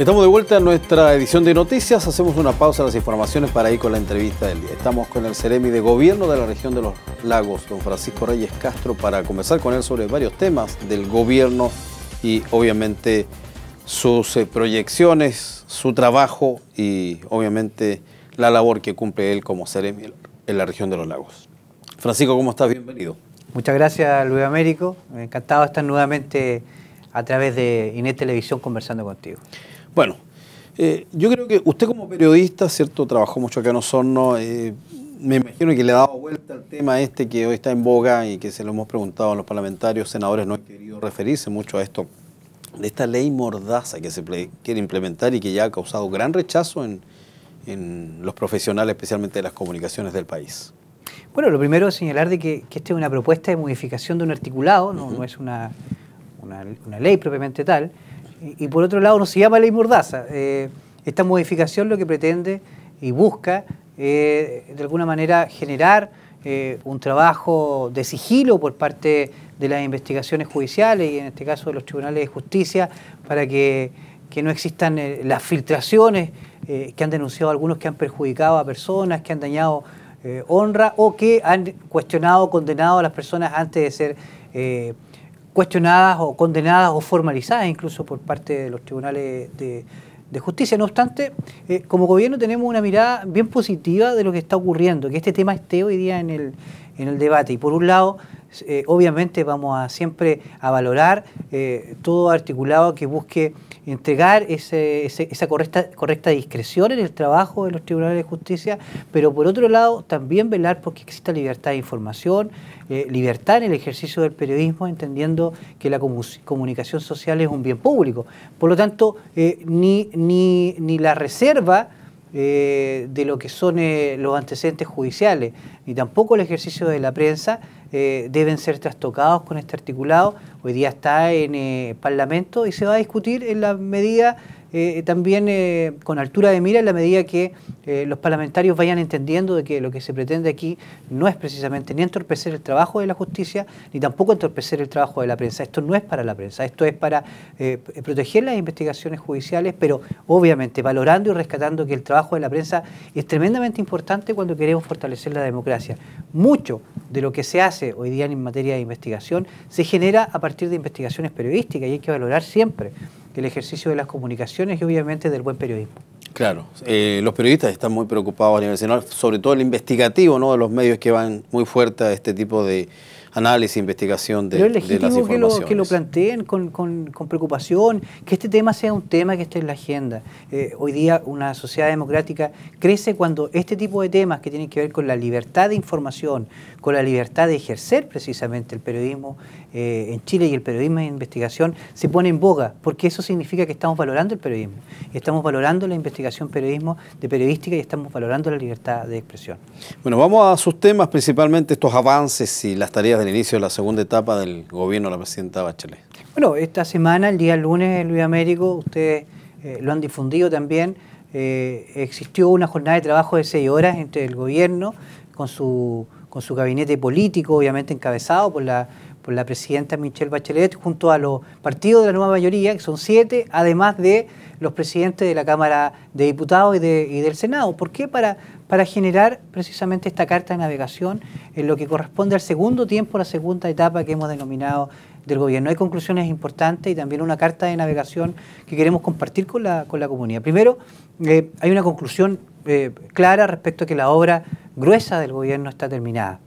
Estamos de vuelta en nuestra edición de noticias. Hacemos una pausa de las informaciones para ir con la entrevista del día. Estamos con el Ceremi de Gobierno de la región de los Lagos, don Francisco Reyes Castro, para conversar con él sobre varios temas del gobierno y obviamente sus eh, proyecciones, su trabajo y obviamente la labor que cumple él como Ceremi en la región de los Lagos. Francisco, ¿cómo estás? Bienvenido. Muchas gracias, Luis Américo. Encantado de estar nuevamente a través de Inés Televisión conversando contigo. Bueno, eh, yo creo que usted como periodista, ¿cierto? Trabajó mucho acá en Osorno. Eh, me imagino que le ha dado vuelta al tema este que hoy está en boga y que se lo hemos preguntado a los parlamentarios, senadores, no han querido referirse mucho a esto, de esta ley mordaza que se quiere implementar y que ya ha causado gran rechazo en, los profesionales, especialmente de las comunicaciones del país. Bueno, lo primero es señalar de que, esta es una propuesta de modificación de un articulado, no, es una, una ley propiamente tal, y, por otro lado, no se llama ley mordaza. Eh, esta modificación lo que pretende y busca, eh, de alguna manera, generar eh, un trabajo de sigilo por parte de las investigaciones judiciales y, en este caso, de los tribunales de justicia, para que, que no existan eh, las filtraciones que han denunciado algunos que han perjudicado a personas, que han dañado honra o que han cuestionado, condenado a las personas antes de ser cuestionadas o condenadas o formalizadas incluso por parte de los tribunales de, justicia. No obstante, eh, como gobierno tenemos una mirada bien positiva de lo que está ocurriendo, que este tema esté hoy día en el, en el debate. Y por un lado, eh, obviamente vamos a siempre a valorar eh, todo articulado que busque entregar esa correcta, discreción en el trabajo de los tribunales de justicia, pero por otro lado también velar porque exista libertad de información, eh, libertad en el ejercicio del periodismo, entendiendo que la comunicación social es un bien público. Por lo tanto, ni, ni, ni la reserva... de lo que son los antecedentes judiciales, ni tampoco el ejercicio de la prensa, eh, deben ser trastocados con este articulado. Hoy día está en el eh, Parlamento y se va a discutir en la medida eh, también eh, con altura de mira en la medida que eh, los parlamentarios vayan entendiendo de que lo que se pretende aquí no es precisamente ni entorpecer el trabajo de la justicia, ni tampoco entorpecer el trabajo de la prensa. Esto no es para la prensa, esto es para proteger las investigaciones judiciales, pero obviamente valorando y rescatando que el trabajo de la prensa es tremendamente importante cuando queremos fortalecer la democracia. Mucho de lo que se hace hoy día en materia de investigación se genera a partir de investigaciones periodísticas y hay que valorar siempre del ejercicio de las comunicaciones y obviamente del buen periodismo. Claro, eh, los periodistas están muy preocupados a nivel nacional, sobre todo el investigativo ¿no? de los medios que van muy fuerte a este tipo de, análisis, investigación de, las informaciones. Que lo, planteen con, preocupación, que este tema sea un tema que esté en la agenda. Eh, hoy día una sociedad democrática crece cuando este tipo de temas que tienen que ver con la libertad de información, con la libertad de ejercer precisamente el periodismo eh, en Chile y el periodismo de investigación se pone en boga, porque eso significa que estamos valorando el periodismo, estamos valorando la investigación periodismo de periodística y estamos valorando la libertad de expresión. Bueno, vamos a sus temas, principalmente estos avances y las tareas del inicio de la segunda etapa del gobierno de la presidenta Bachelet. Bueno, esta semana, el día lunes, en Luis Américo, ustedes eh, lo han difundido también, eh, existió una jornada de trabajo de seis horas entre el gobierno con su, con su gabinete político, obviamente encabezado por la, por la presidenta Michelle Bachelet, junto a los partidos de la nueva mayoría, que son siete, además de los presidentes de la Cámara de Diputados y, y del Senado. ¿Por qué? Para, para generar precisamente esta carta de navegación en lo que corresponde al segundo tiempo, la segunda etapa que hemos denominado del gobierno. Hay conclusiones importantes y también una carta de navegación que queremos compartir con la, con la comunidad. Primero, eh, hay una conclusión eh, clara respecto a que la obra gruesa del gobierno está terminada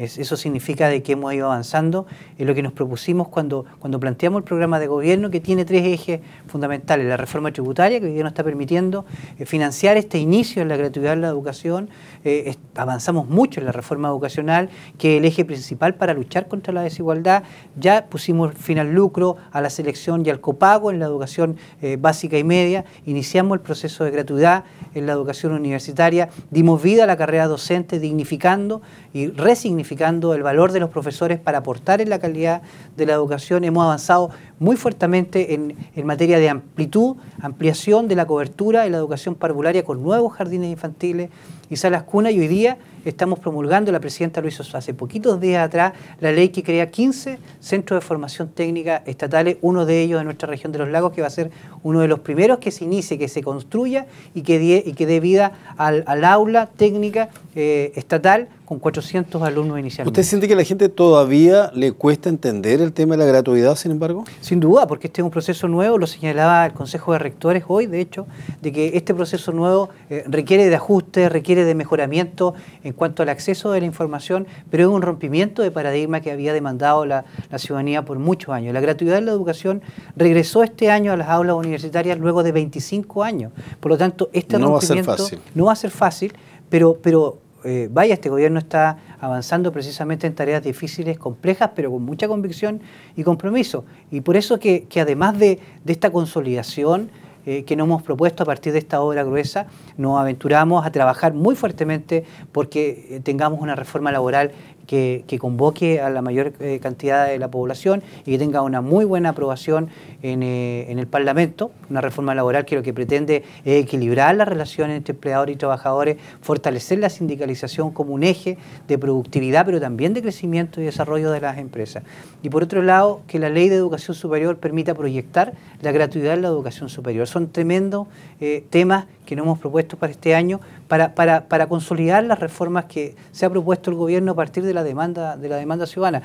eso significa de que hemos ido avanzando en lo que nos propusimos cuando, cuando planteamos el programa de gobierno que tiene tres ejes fundamentales. La reforma tributaria, que hoy nos está permitiendo eh, financiar este inicio en la gratuidad en la educación. Eh, avanzamos mucho en la reforma educacional, que es el eje principal para luchar contra la desigualdad. Ya pusimos fin al lucro, a la selección y al copago en la educación eh, básica y media. Iniciamos el proceso de gratuidad en la educación universitaria. Dimos vida a la carrera docente dignificando y resignificando el valor de los profesores para aportar en la calidad de la educación. Hemos avanzado muy fuertemente en, materia de amplitud, ampliación de la cobertura de la educación parvularia con nuevos jardines infantiles y salas cunas. Y hoy día estamos promulgando, la presidenta Luis hizo hace poquitos días atrás, la ley que crea 15 centros de formación técnica estatales, uno de ellos en nuestra región de los lagos, que va a ser uno de los primeros que se inicie, que se construya y que, que dé vida al, aula técnica eh, estatal con 400 alumnos inicialmente. ¿Usted siente que a la gente todavía le cuesta entender el tema de la gratuidad, sin embargo? Sin duda, porque este es un proceso nuevo, lo señalaba el Consejo de Rectores hoy, de hecho, de que este proceso nuevo eh, requiere de ajustes, requiere de mejoramiento en cuanto al acceso de la información, pero es un rompimiento de paradigma que había demandado la, ciudadanía por muchos años. La gratuidad de la educación regresó este año a las aulas universitarias luego de 25 años. Por lo tanto, este no rompimiento va a ser fácil. no va a ser fácil, pero, pero eh, vaya, este gobierno está avanzando precisamente en tareas difíciles, complejas, pero con mucha convicción y compromiso. Y por eso que, además de, esta consolidación, eh, que nos hemos propuesto a partir de esta obra gruesa, nos aventuramos a trabajar muy fuertemente porque eh, tengamos una reforma laboral que, convoque a la mayor eh, cantidad de la población y que tenga una muy buena aprobación eh, en, el Parlamento, una reforma laboral que lo que pretende es equilibrar las relaciones entre empleadores y trabajadores, fortalecer la sindicalización como un eje de productividad, pero también de crecimiento y desarrollo de las empresas. Y por otro lado, que la ley de educación superior permita proyectar la gratuidad en la educación superior. Son tremendos eh, temas que no hemos propuesto para este año, para, para, consolidar las reformas que se ha propuesto el gobierno a partir de la demanda, de la demanda ciudadana.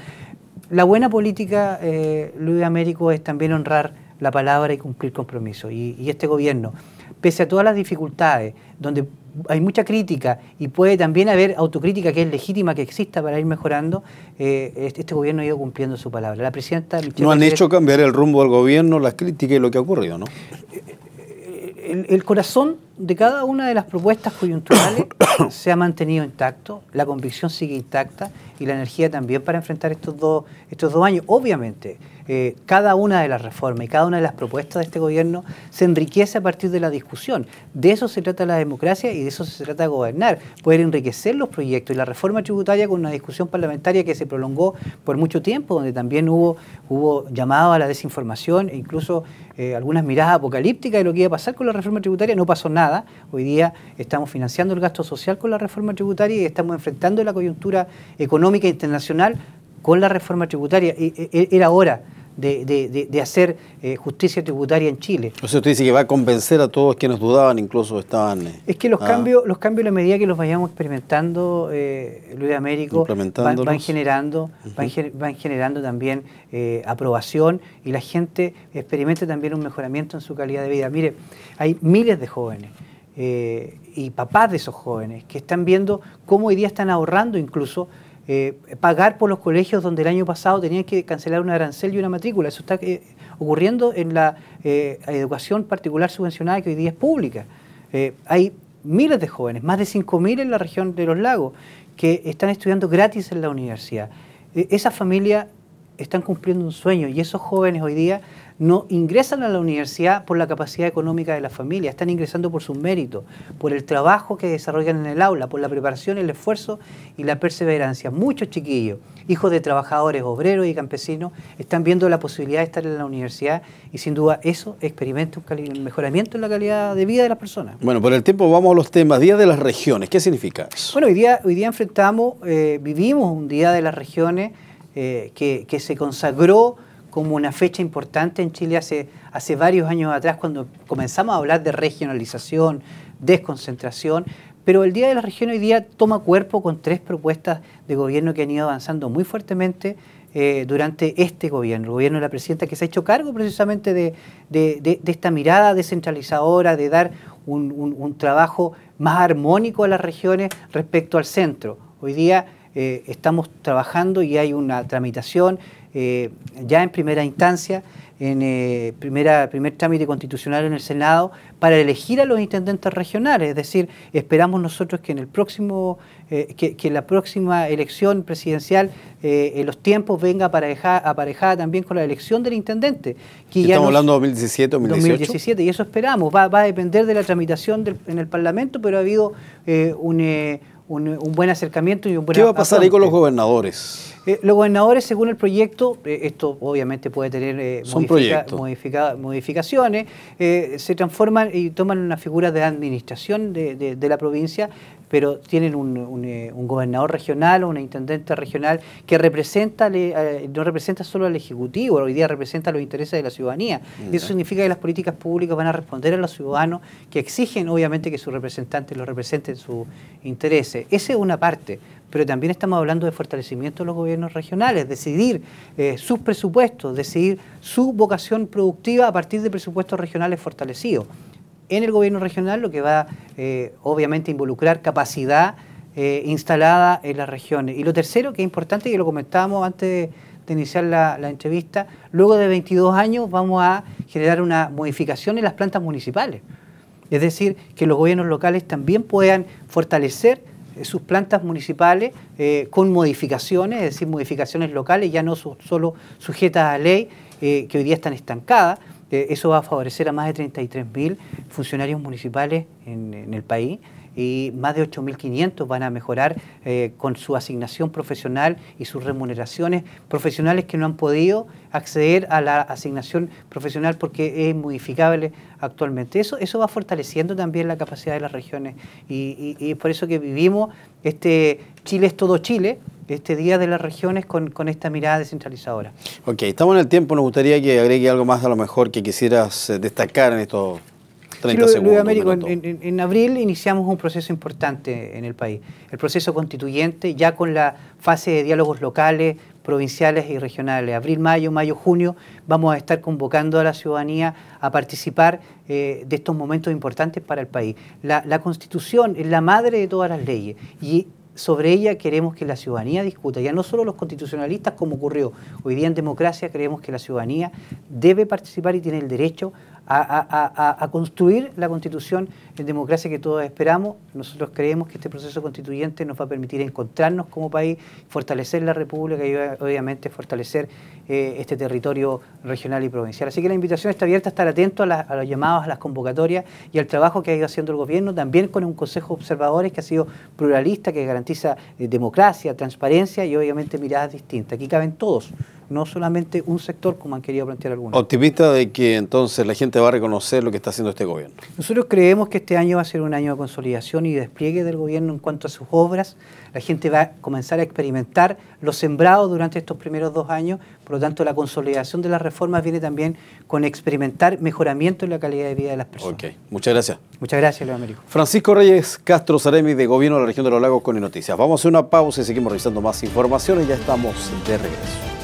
La buena política, eh, Luis Américo, es también honrar la palabra y cumplir compromisos. Y, este gobierno, pese a todas las dificultades, donde hay mucha crítica y puede también haber autocrítica que es legítima que exista para ir mejorando, eh, este, este gobierno ha ido cumpliendo su palabra. La presidenta No han hecho cambiar el rumbo al gobierno, las críticas y lo que ha ocurrido, ¿no? Eh, el, corazón de cada una de las propuestas coyunturales se ha mantenido intacto, la convicción sigue intacta y la energía también para enfrentar estos dos, estos dos años. Obviamente, eh, cada una de las reformas y cada una de las propuestas de este gobierno se enriquece a partir de la discusión. De eso se trata la democracia y de eso se trata gobernar, poder enriquecer los proyectos. Y la reforma tributaria con una discusión parlamentaria que se prolongó por mucho tiempo, donde también hubo, hubo llamado a la desinformación e incluso eh, algunas miradas apocalípticas de lo que iba a pasar con la reforma tributaria. No pasó nada. Hoy día estamos financiando el gasto social con la reforma tributaria y estamos enfrentando la coyuntura económica internacional con la reforma tributaria. E, e, era hora de, hacer eh, justicia tributaria en Chile. O sea, usted dice que va a convencer a todos quienes dudaban, incluso estaban... Eh, es que los, ah. cambios, los cambios, a medida que los vayamos experimentando, eh, Luis Américo, van, generando, van, van, generando también aprobación y la gente experimente también un mejoramiento en su calidad de vida. Mire, hay miles de jóvenes y papás de esos jóvenes que están viendo cómo hoy día están ahorrando incluso eh, pagar por los colegios donde el año pasado tenían que cancelar un arancel y una matrícula. Eso está eh, ocurriendo en la eh, educación particular subvencionada que hoy día es pública. hay miles de jóvenes, más de 5.000 en la región de los lagos, que están estudiando gratis en la universidad. esas familias están cumpliendo un sueño y esos jóvenes hoy día no ingresan a la universidad por la capacidad económica de la familia, están ingresando por su mérito, por el trabajo que desarrollan en el aula, por la preparación, el esfuerzo y la perseverancia. Muchos chiquillos, hijos de trabajadores, obreros y campesinos, están viendo la posibilidad de estar en la universidad y sin duda eso experimenta un mejoramiento en la calidad de vida de las personas. Bueno, por el tiempo vamos a los temas. Día de las regiones, ¿qué significa eso? Bueno, hoy día, hoy día enfrentamos, eh, vivimos un Día de las Regiones eh, que, que se consagró como una fecha importante en Chile hace, hace varios años atrás, cuando comenzamos a hablar de regionalización, desconcentración, pero el Día de la Región hoy día toma cuerpo con tres propuestas de gobierno que han ido avanzando muy fuertemente eh, durante este gobierno, el gobierno de la presidenta que se ha hecho cargo precisamente de, esta mirada descentralizadora, de dar un, un, trabajo más armónico a las regiones respecto al centro. Hoy día eh, estamos trabajando y hay una tramitación eh, ya en primera instancia, en eh, primera, primer trámite constitucional en el Senado, para elegir a los intendentes regionales. Es decir, esperamos nosotros que en el próximo, que, que, la próxima elección presidencial en los tiempos venga apareja, aparejada también con la elección del intendente. estamos hablando de 2017, 2018. 2017, y eso esperamos. Va, a depender de la tramitación en el Parlamento, pero ha habido un un, buen acercamiento y un buen ¿Qué va a pasar ahí con los gobernadores? Eh, los gobernadores, según el proyecto, eh, esto obviamente puede tener eh, modificaciones, eh, se transforman y toman una figura de administración de, de, de la provincia, pero tienen eh, un, gobernador regional o una intendente regional que representa, eh, no representa solo al Ejecutivo, hoy día representa los intereses de la ciudadanía. eso significa que las políticas públicas van a responder a los ciudadanos que exigen, obviamente, que sus representantes los representen sus intereses. Esa es una parte pero también estamos hablando de fortalecimiento de los gobiernos regionales, decidir eh, sus presupuestos, decidir su vocación productiva a partir de presupuestos regionales fortalecidos en el gobierno regional, lo que va eh, obviamente a involucrar capacidad eh, instalada en las regiones. Y lo tercero, que es importante, que lo comentábamos antes de, iniciar la, entrevista, luego de 22 años vamos a generar una modificación en las plantas municipales. Es decir, que los gobiernos locales también puedan fortalecer eh, sus plantas municipales con modificaciones, es decir, modificaciones locales, ya no solo sujetas a ley, que hoy día están estancadas eso va a favorecer a más de 33.000 funcionarios municipales en, el país y más de 8.500 van a mejorar eh, con su asignación profesional y sus remuneraciones profesionales que no han podido acceder a la asignación profesional porque es modificable actualmente. Eso, eso va fortaleciendo también la capacidad de las regiones y, es por eso que vivimos este Chile es todo Chile, este Día de las Regiones con, esta mirada descentralizadora. Ok, estamos en el tiempo, nos gustaría que agregue algo más a lo mejor que quisieras eh, destacar en estos 30 segundos. Américo, en, abril iniciamos un proceso importante en el país, el proceso constituyente, ya con la fase de diálogos locales, provinciales y regionales. Abril, mayo, mayo, junio, vamos a estar convocando a la ciudadanía a participar eh, de estos momentos importantes para el país. La, la constitución es la madre de todas las leyes y sobre ella queremos que la ciudadanía discuta, ya no solo los constitucionalistas como ocurrió. Hoy día en democracia creemos que la ciudadanía debe participar y tiene el derecho a, construir la constitución en democracia que todos esperamos. Nosotros creemos que este proceso constituyente nos va a permitir encontrarnos como país, fortalecer la República y obviamente fortalecer eh, este territorio regional y provincial. Así que la invitación está abierta a estar atento a, los llamados, a las convocatorias y al trabajo que ha ido haciendo el gobierno, también con un Consejo de Observadores que ha sido pluralista, que garantiza eh, democracia, transparencia y obviamente miradas distintas. Aquí caben todos no solamente un sector como han querido plantear algunos. ¿Optimista de que entonces la gente va a reconocer lo que está haciendo este gobierno? Nosotros creemos que este año va a ser un año de consolidación y despliegue del gobierno en cuanto a sus obras. La gente va a comenzar a experimentar lo sembrado durante estos primeros dos años, por lo tanto la consolidación de las reformas viene también con experimentar mejoramiento en la calidad de vida de las personas. Ok, muchas gracias. Muchas gracias, Leo Américo. Francisco Reyes Castro Saremi, de Gobierno de la Región de los Lagos, con Noticias. Vamos a hacer una pausa y seguimos revisando más informaciones. Ya estamos de regreso.